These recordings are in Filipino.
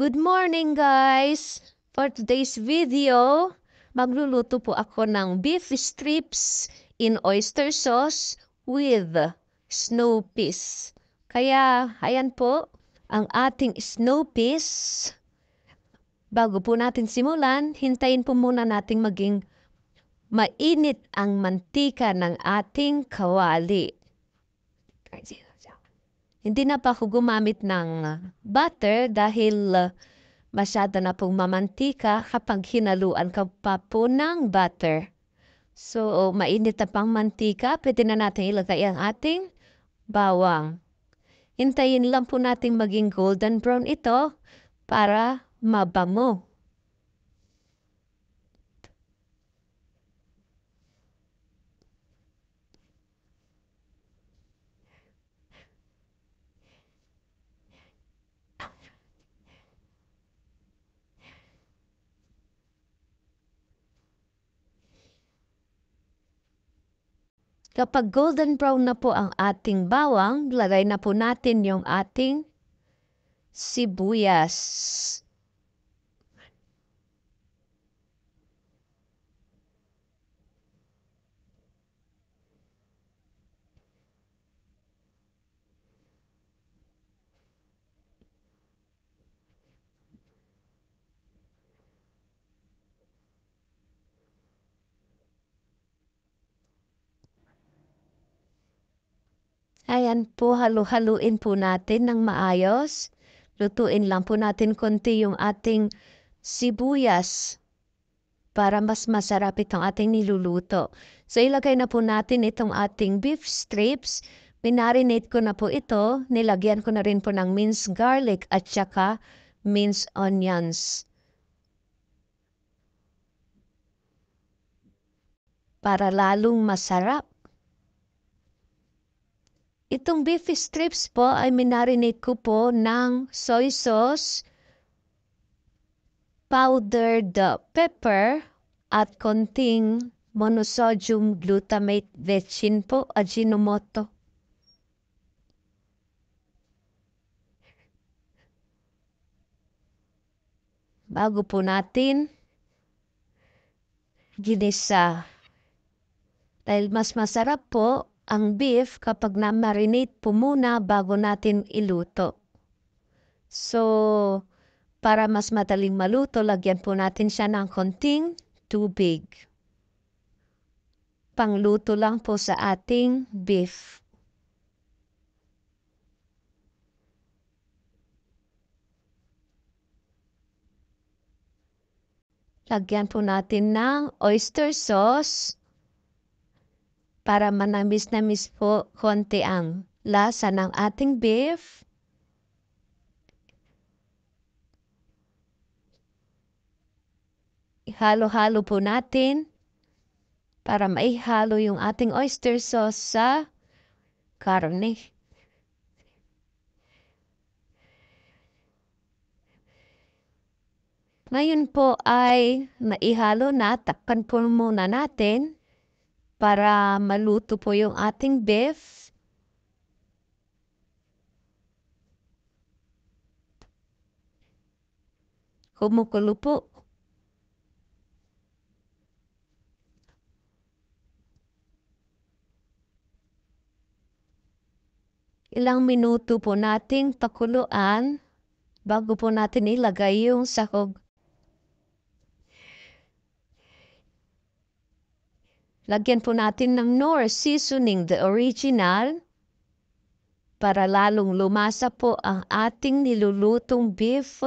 Good morning guys! For today's video, magluluto po ako ng beef strips in oyster sauce with snow peas. Kaya, ayan po ang ating snow peas. Bago po natin simulan, hintayin po muna nating maging mainit ang mantika ng ating kawali. Hindi na pa ako gumamit ng ah, butter dahil uh, masyado na pong mamantika kapag hinaluan ka pa po ng butter. So, oh, mainit na pang mantika, pwede na natin ilagay ang ating bawang. Hintayin lang po natin maging golden brown ito para mabango. Kapag golden brown na po ang ating bawang, lagay na po natin yung ating sibuyas. Ayan po, halu-haluin po natin ng maayos. Lutuin lang po natin konti yung ating sibuyas para mas masarap itong ating niluluto. So ilagay na po natin itong ating beef strips. Minarinate ko na po ito. Nilagyan ko na rin po ng minced garlic at saka minced onions. Para lalong masarap. Itong beef strips po ay minarinate ko po ng soy sauce, powdered pepper, at konting monosodium glutamate vetchin po, Ajinomoto. Bago po natin ginisa. Dahil mas masarap po ang beef kapag na-marinate po muna bago natin iluto. So, para mas madaling maluto, lagyan po natin siya ng konting tubig. Pangluto lang po sa ating beef. Lagyan po natin ng oyster sauce para manamis-namis po konti ang lasa ng ating beef. Halo-halo po natin para maihalo yung ating oyster sauce sa karne. Ngayon po ay maihalo na, takpan po muna natin para maluto po yung ating beef. Kumukulo po. Ilang minuto po nating pakuluan bago po natin ilagay yung sahog. Lagyan po natin ng nor seasoning the original para lalong lumasa po ang ating nilulutong beef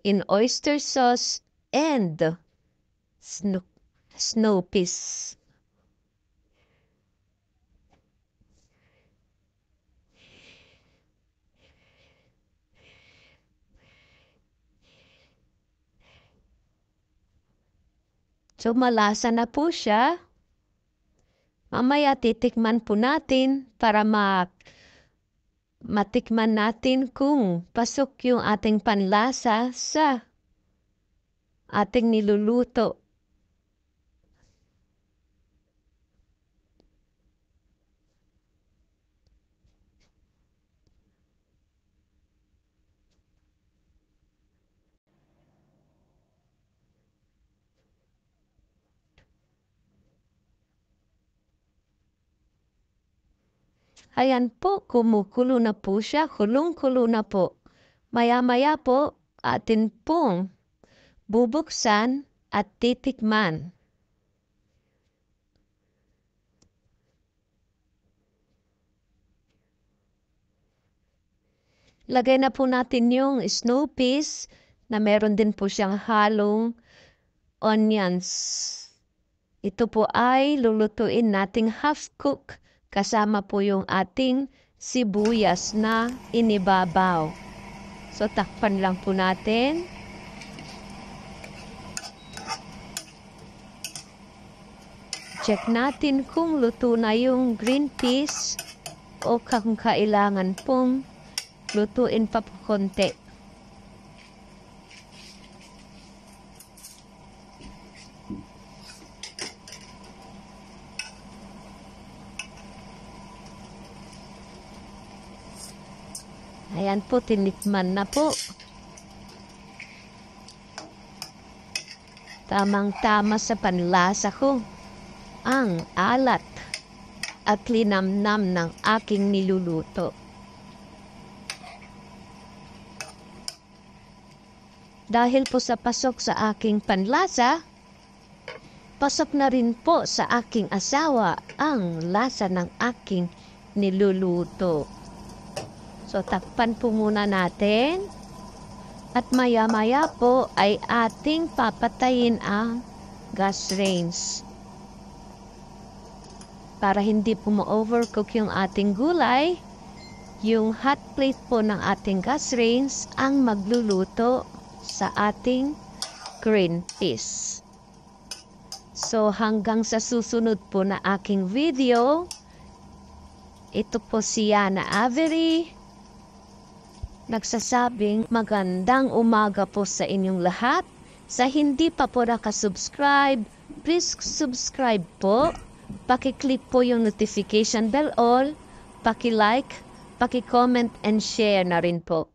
in oyster sauce and snow, snow peas. So malasa na po siya. Mamaya titikman po natin para ma matikman natin kung pasok yung ating panlasa sa ating niluluto. Ayan po, kumukulo na po siya. Kulong-kulo na po. Maya-maya po, atin pong bubuksan at titikman. Lagay na po natin yung snow peas na meron din po siyang halong onions. Ito po ay lulutuin nating half cooked Kasama po yung ating sibuyas na inibabaw. So, takpan lang po natin. Check natin kung luto na yung green peas o kung kailangan pong lutuin pa po konti. Ayan po, tinikman na po. Tamang-tama sa panlasa ko ang alat at linamnam ng aking niluluto. Dahil po sa pasok sa aking panlasa, pasok na rin po sa aking asawa ang lasa ng aking niluluto. So, takpan po muna natin. At maya-maya po ay ating papatayin ang gas range. Para hindi po ma-overcook yung ating gulay, yung hot plate po ng ating gas range ang magluluto sa ating green peas. So hanggang sa susunod po na aking video, ito po si Yana Avery nagsasabing magandang umaga po sa inyong lahat. Sa hindi pa po subscribe please subscribe po. Pakiclick po yung notification bell all. Pakilike, pakicomment and share na rin po.